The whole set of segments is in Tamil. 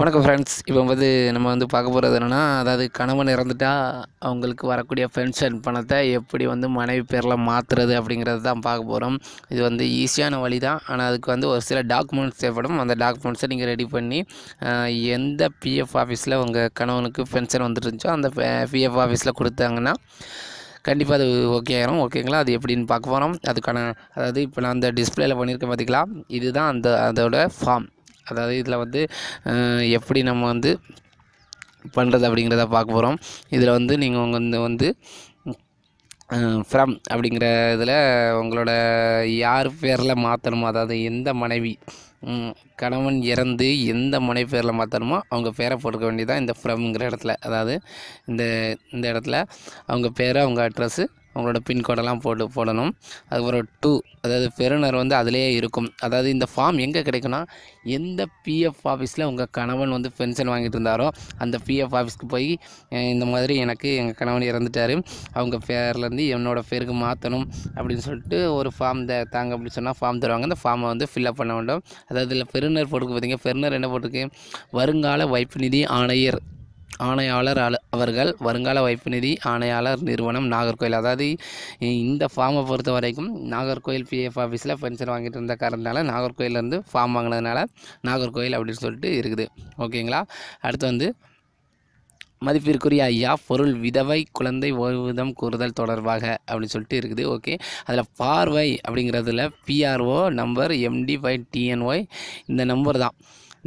வணக்கம் ஃப்ரெண்ட்ஸ் இப்போ வந்து நம்ம வந்து பார்க்க போகிறது என்னென்னா அதாவது கணவன் இறந்துட்டால் அவங்களுக்கு வரக்கூடிய பென்ஷன் பணத்தை எப்படி வந்து மனைவி பேரில் மாற்றுறது அப்படிங்கிறது தான் பார்க்க போகிறோம் இது வந்து ஈஸியான வழி தான் ஆனால் அதுக்கு வந்து ஒரு சில டாக்குமெண்ட்ஸ் தேவைப்படும் அந்த டாக்குமெண்ட்ஸை நீங்கள் ரெடி பண்ணி எந்த பிஎஃப் ஆஃபீஸில் உங்கள் கணவனுக்கு பென்ஷன் வந்துருந்துச்சோ அந்த பிஎஃப் ஆஃபீஸில் கொடுத்தாங்கன்னா கண்டிப்பாக அது ஓகே ஆகிரும் ஓகேங்களா அது எப்படின்னு பார்க்க போகிறோம் அதுக்கான அதாவது இப்போ நான் அந்த டிஸ்பிளேயில் பண்ணியிருக்கேன் பார்த்திங்களா இதுதான் அந்த அதோட ஃபார்ம் அதாவது இதில் வந்து எப்படி நம்ம வந்து பண்ணுறது அப்படிங்கிறத பார்க்க போகிறோம் இதில் வந்து நீங்கள் உங்கள் வந்து ஃப்ரம் அப்படிங்கிற இதில் உங்களோட யார் பேரில் மாற்றணுமோ அதாவது எந்த மனைவி கணவன் இறந்து எந்த மனை பேரில் மாற்றணுமோ அவங்க பேரை போட்டுக்க வேண்டியதான் இந்த ஃப்ரம்ங்கிற இடத்துல அதாவது இந்த இந்த இடத்துல அவங்க பேரை அவங்க அட்ரஸ்ஸு உங்களோட பின்கோடெல்லாம் போட்டு போடணும் அதுக்கப்புறம் டூ அதாவது பெறுநர் வந்து அதிலேயே இருக்கும் அதாவது இந்த ஃபார்ம் எங்கே கிடைக்குன்னா எந்த பிஎஃப் ஆஃபீஸில் உங்கள் கணவன் வந்து பென்ஷன் வாங்கிட்டு இருந்தாரோ அந்த பிஎஃப் ஆஃபீஸ்க்கு போய் இந்த மாதிரி எனக்கு எங்கள் கணவன் இறந்துட்டார் அவங்க பேர்லேருந்து என்னோடய பேருக்கு மாற்றணும் அப்படின்னு சொல்லிட்டு ஒரு ஃபார்ம் த தாங்க அப்படின்னு சொன்னால் ஃபார்ம் தருவாங்க அந்த ஃபார்மை வந்து ஃபில்அப் பண்ண வேண்டும் அதாவது இதில் பெருநர் போட்டுக்கு பார்த்தீங்க பெருநர் என்ன போட்டிருக்கு வருங்கால வைப்பு நிதி ஆணையர் ஆணையாளர் அவர்கள் வருங்கால வைப்பு நிதி ஆணையாளர் நிறுவனம் நாகர்கோயில் அதாவது இந்த ஃபார்மை பொறுத்த வரைக்கும் நாகர்கோயில் பிஎஃப் ஆஃபீஸில் பென்ஷன் வாங்கிட்டு இருந்த காரணத்தினால நாகர்கோயிலேருந்து ஃபார்ம் வாங்கினதுனால நாகர்கோயில் அப்படின்னு சொல்லிட்டு இருக்குது ஓகேங்களா அடுத்து வந்து மதிப்பிற்குரிய ஐயா பொருள் விதவை குழந்தை ஓய்வூதம் கூறுதல் தொடர்பாக அப்படின்னு சொல்லிட்டு இருக்குது ஓகே அதில் பார்வை அப்படிங்கிறதுல PRO number MD five TNY இந்த நம்பர் தான்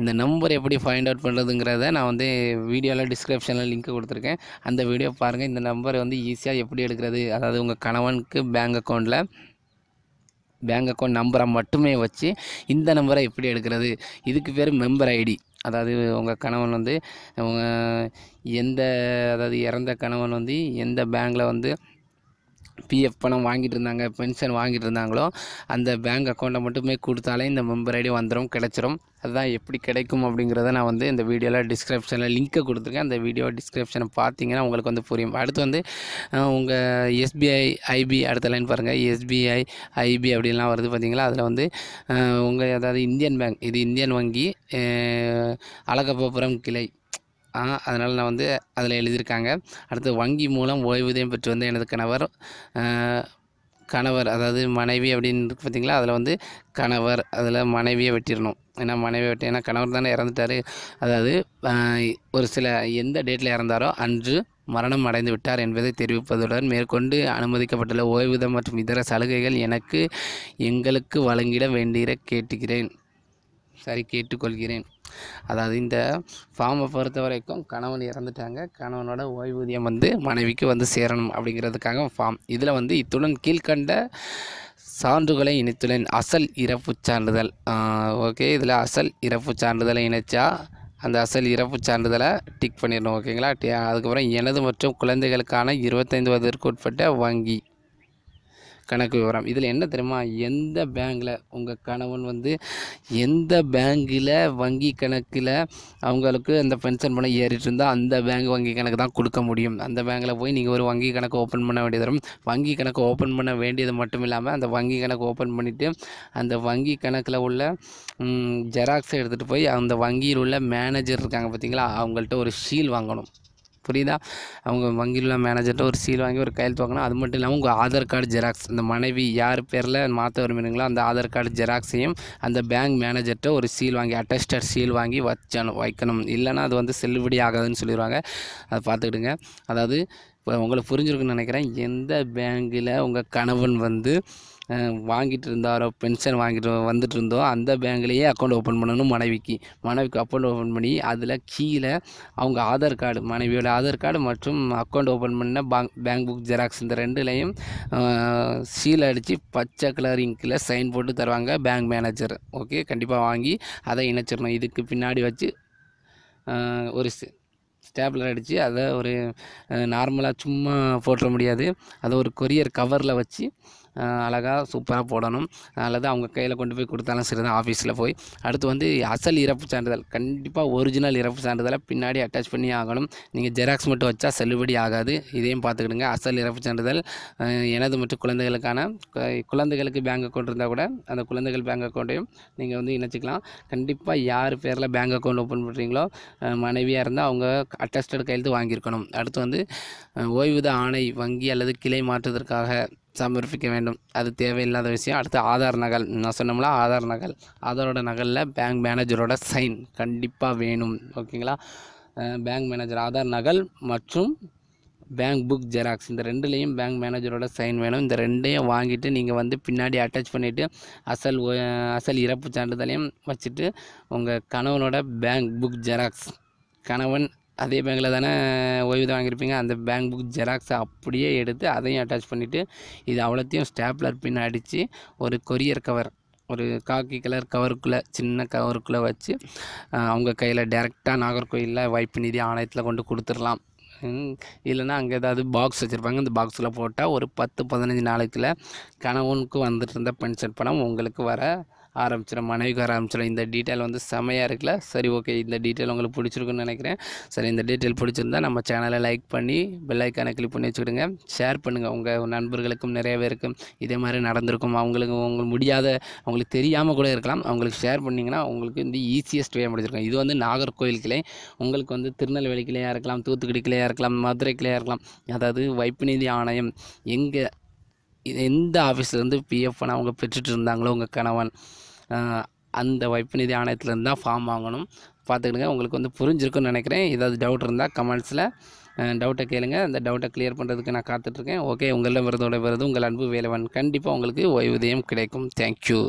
இந்த நம்பர் எப்படி ஃபைண்ட் அவுட் பண்ணுறதுங்கிறத நான் வந்து வீடியோவில் டிஸ்கிரிப்ஷனில் லிங்க் கொடுத்துருக்கேன் அந்த வீடியோ பாருங்கள் இந்த நம்பரை வந்து ஈஸியாக எப்படி எடுக்கிறது அதாவது உங்கள் கணவனுக்கு பேங்க் அக்கௌண்ட்டில் பேங்க் அக்கௌண்ட் நம்பரை மட்டுமே வச்சு இந்த நம்பரை எப்படி எடுக்கிறது இதுக்கு பேர் மெம்பர் ஐடி அதாவது உங்கள் கணவன் வந்து எந்த அதாவது இறந்த கணவன் வந்து எந்த பேங்கில் வந்து பிஎஃப் பணம் வாங்கிட்டு இருந்தாங்க பென்ஷன் வாங்கிட்டு இருந்தாங்களோ அந்த பேங்க் அக்கௌண்ட்டை மட்டுமே கொடுத்தாலே இந்த மெம்பர் ஐடி வந்துடும் கிடச்சிரும் அதுதான் எப்படி கிடைக்கும் அப்படிங்கிறத நான் வந்து இந்த வீடியோவில் டிஸ்கிரிப்ஷனில் லிங்க்கை கொடுத்துருக்கேன் அந்த வீடியோ டிஸ்கிரிப்ஷனை பார்த்தீங்கன்னா உங்களுக்கு வந்து புரியும் அடுத்து வந்து உங்கள் எஸ்பிஐ ஐபி அடுத்த லைன் பாருங்கள் எஸ்பிஐ ஐபி அப்படின்லாம் வருது பார்த்தீங்களா அதில் வந்து உங்கள் அதாவது இந்தியன் பேங்க் இது இந்தியன் வங்கி அழகப்பபுரம் கிளை அதனால் நான் வந்து அதில் எழுதியிருக்காங்க அடுத்து வங்கி மூலம் ஓய்வூதியம் பெற்று வந்த எனது கணவர் கணவர் அதாவது மனைவி அப்படின்னு பார்த்திங்களா பார்த்தீங்களா அதில் வந்து கணவர் அதில் மனைவியை வெட்டிடணும் ஏன்னா மனைவி வெட்டி ஏன்னா கணவர் தானே இறந்துட்டார் அதாவது ஒரு சில எந்த டேட்டில் இறந்தாரோ அன்று மரணம் அடைந்து விட்டார் என்பதை தெரிவிப்பதுடன் மேற்கொண்டு அனுமதிக்கப்பட்டுள்ள ஓய்வூதம் மற்றும் இதர சலுகைகள் எனக்கு எங்களுக்கு வழங்கிட வேண்டிய கேட்டுக்கிறேன் சரி கேட்டுக்கொள்கிறேன் அதாவது இந்த ஃபார்மை பொறுத்த வரைக்கும் கணவன் இறந்துட்டாங்க கணவனோட ஓய்வூதியம் வந்து மனைவிக்கு வந்து சேரணும் அப்படிங்கிறதுக்காக ஃபார்ம் இதில் வந்து இத்துடன் கீழ்கண்ட சான்றுகளை இணைத்துள்ளேன் அசல் இறப்பு சான்றிதழ் ஓகே இதில் அசல் இறப்பு சான்றிதழை இணைச்சா அந்த அசல் இறப்பு சான்றிதழை டிக் பண்ணிடணும் ஓகேங்களா அதுக்கப்புறம் எனது மற்றும் குழந்தைகளுக்கான இருபத்தைந்து வயதிற்கு உட்பட்ட வங்கி கணக்கு விவரம் இதில் என்ன தெரியுமா எந்த பேங்கில் உங்கள் கணவன் வந்து எந்த பேங்கில் வங்கி கணக்கில் அவங்களுக்கு அந்த பென்ஷன் பணம் ஏறிட்டு இருந்தால் அந்த பேங்க் வங்கி கணக்கு தான் கொடுக்க முடியும் அந்த பேங்கில் போய் நீங்கள் ஒரு வங்கி கணக்கு ஓப்பன் பண்ண வேண்டியது வரும் வங்கி கணக்கு ஓப்பன் பண்ண வேண்டியது மட்டும் இல்லாமல் அந்த வங்கி கணக்கு ஓப்பன் பண்ணிவிட்டு அந்த வங்கி கணக்கில் உள்ள ஜெராக்ஸை எடுத்துகிட்டு போய் அந்த வங்கியில் உள்ள மேனேஜர் இருக்காங்க பார்த்தீங்களா அவங்கள்ட்ட ஒரு ஷீல் வாங்கணும் புரியுதா அவங்க வங்கியில் உள்ள மேனேஜர்கிட்ட ஒரு சீல் வாங்கி ஒரு கையெழுத்து வாங்கினா அது மட்டும் இல்லாமல் உங்கள் ஆதார் கார்டு ஜெராக்ஸ் அந்த மனைவி யார் பேரில் மாற்ற விரும்புகிறீங்களோ அந்த ஆதார் கார்டு ஜெராக்ஸையும் அந்த பேங்க் மேனேஜர்கிட்ட ஒரு சீல் வாங்கி அட்டஸ்டட் சீல் வாங்கி வச்சணும் வைக்கணும் இல்லைனா அது வந்து செல்லுபடி ஆகாதுன்னு சொல்லிடுவாங்க அதை பார்த்துக்கிடுங்க அதாவது இப்போ உங்களுக்கு புரிஞ்சிருக்குன்னு நினைக்கிறேன் எந்த பேங்கில் உங்கள் கணவன் வந்து வாங்கிட்டு இருந்தாரோ பென்ஷன் வாங்கிட்டு வந்துட்டு இருந்தோம் அந்த பேங்க்லேயே அக்கௌண்ட் ஓப்பன் பண்ணணும் மனைவிக்கு மனைவிக்கு அக்கௌண்ட் ஓப்பன் பண்ணி அதில் கீழே அவங்க ஆதார் கார்டு மனைவியோட ஆதார் கார்டு மற்றும் அக்கௌண்ட் ஓப்பன் பண்ண பேங்க் பேங்க் புக் ஜெராக்ஸ் இந்த ரெண்டுலேயும் சீல் அடித்து பச்சை கலர் இங்கில் சைன் போட்டு தருவாங்க பேங்க் மேனேஜர் ஓகே கண்டிப்பாக வாங்கி அதை இணைச்சிடணும் இதுக்கு பின்னாடி வச்சு ஒரு ஸ்டேப்லர் அடித்து அதை ஒரு நார்மலாக சும்மா போட்டுற முடியாது அதை ஒரு கொரியர் கவரில் வச்சு அழகாக சூப்பராக போடணும் அல்லது அவங்க கையில் கொண்டு போய் கொடுத்தாலும் சரி தான் ஆஃபீஸில் போய் அடுத்து வந்து அசல் இறப்பு சான்றிதழ் கண்டிப்பாக ஒரிஜினல் இறப்பு சான்றிதழை பின்னாடி அட்டாச் பண்ணி ஆகணும் நீங்கள் ஜெராக்ஸ் மட்டும் வச்சா செல்லுபடி ஆகாது இதையும் பார்த்துக்கிடுங்க அசல் இறப்பு சான்றிதழ் எனது மற்றும் குழந்தைகளுக்கான குழந்தைகளுக்கு பேங்க் அக்கௌண்ட் இருந்தால் கூட அந்த குழந்தைகள் பேங்க் அக்கௌண்ட்டையும் நீங்கள் வந்து இணைச்சிக்கலாம் கண்டிப்பாக யார் பேரில் பேங்க் அக்கௌண்ட் ஓப்பன் பண்ணுறீங்களோ மனைவியாக இருந்தால் அவங்க அட்டஸ்டட் கையெழுத்து வாங்கியிருக்கணும் அடுத்து வந்து ஓய்வூத ஆணை வங்கி அல்லது கிளை மாற்றுவதற்காக சமர்ப்பிக்க வேண்டும் அது தேவையில்லாத விஷயம் அடுத்து ஆதார் நகல் நான் சொன்னோம்ல ஆதார் நகல் ஆதாரோட நகலில் பேங்க் மேனேஜரோட சைன் கண்டிப்பாக வேணும் ஓகேங்களா பேங்க் மேனேஜர் ஆதார் நகல் மற்றும் பேங்க் புக் ஜெராக்ஸ் இந்த ரெண்டுலேயும் பேங்க் மேனேஜரோட சைன் வேணும் இந்த ரெண்டையும் வாங்கிட்டு நீங்கள் வந்து பின்னாடி அட்டாச் பண்ணிவிட்டு அசல் அசல் இறப்பு சான்றிதழையும் வச்சுட்டு உங்கள் கணவனோட பேங்க் புக் ஜெராக்ஸ் கணவன் அதே பேங்கில் தானே ஓய்வூதியம் வாங்கியிருப்பீங்க அந்த பேங்க் புக் ஜெராக்ஸை அப்படியே எடுத்து அதையும் அட்டாச் பண்ணிவிட்டு இது அவ்வளோத்தையும் ஸ்டேப்லர் பின் அடித்து ஒரு கொரியர் கவர் ஒரு காக்கி கலர் கவருக்குள்ளே சின்ன கவருக்குள்ளே வச்சு அவங்க கையில் டேரெக்டாக நாகர்கோயிலில் வைப்பு நிதி ஆணையத்தில் கொண்டு கொடுத்துடலாம் இல்லைன்னா அங்கே ஏதாவது பாக்ஸ் வச்சுருப்பாங்க அந்த பாக்ஸில் போட்டால் ஒரு பத்து பதினஞ்சு நாளைக்குள்ளே கணவனுக்கு வந்துட்டு இருந்த பென்ஷன் பணம் உங்களுக்கு வர ஆரம்பிச்சிடும் மனைவிக்கு ஆரம்பிச்சிடும் இந்த டீட்டெயில் வந்து செமையாக இருக்குல்ல சரி ஓகே இந்த டீட்டெயில் உங்களுக்கு பிடிச்சிருக்குன்னு நினைக்கிறேன் சரி இந்த டீட்டெயில் பிடிச்சிருந்தா நம்ம சேனலை லைக் பண்ணி பெல்லைக்கான கிளிக் பண்ணி வச்சுக்கிடுங்க ஷேர் பண்ணுங்கள் உங்கள் நண்பர்களுக்கும் நிறைய பேருக்கு இதே மாதிரி நடந்திருக்கும் அவங்களுக்கு உங்களுக்கு முடியாத அவங்களுக்கு தெரியாமல் கூட இருக்கலாம் அவங்களுக்கு ஷேர் பண்ணிங்கன்னா உங்களுக்கு வந்து ஈஸியஸ்ட் வே முடிஞ்சிருக்கும் இது வந்து நாகர்கோவில் கிளை உங்களுக்கு வந்து திருநெல்வேலி கிளையாக இருக்கலாம் தூத்துக்குடி கிளையாக இருக்கலாம் மதுரை கிளையாக இருக்கலாம் அதாவது வைப்புநிதி ஆணையம் எங்கே எந்த ஆஃபீஸ்லேருந்து பிஎஃப் பண்ண அவங்க பெற்றுட்டு இருந்தாங்களோ உங்கள் கணவன் அந்த வைப்பு நிதி ஆணையத்துலேருந்து தான் ஃபார்ம் வாங்கணும் பார்த்துக்கிடுங்க உங்களுக்கு வந்து புரிஞ்சிருக்குன்னு நினைக்கிறேன் ஏதாவது டவுட் இருந்தால் கமெண்ட்ஸில் டவுட்டை கேளுங்க அந்த டவுட்டை கிளியர் பண்ணுறதுக்கு நான் காத்துட்ருக்கேன் ஓகே உங்களிடம் விரதோட விரதும் உங்கள் அன்பு வேலைவன் கண்டிப்பாக உங்களுக்கு ஓய்வூதியம் கிடைக்கும் தேங்க்யூ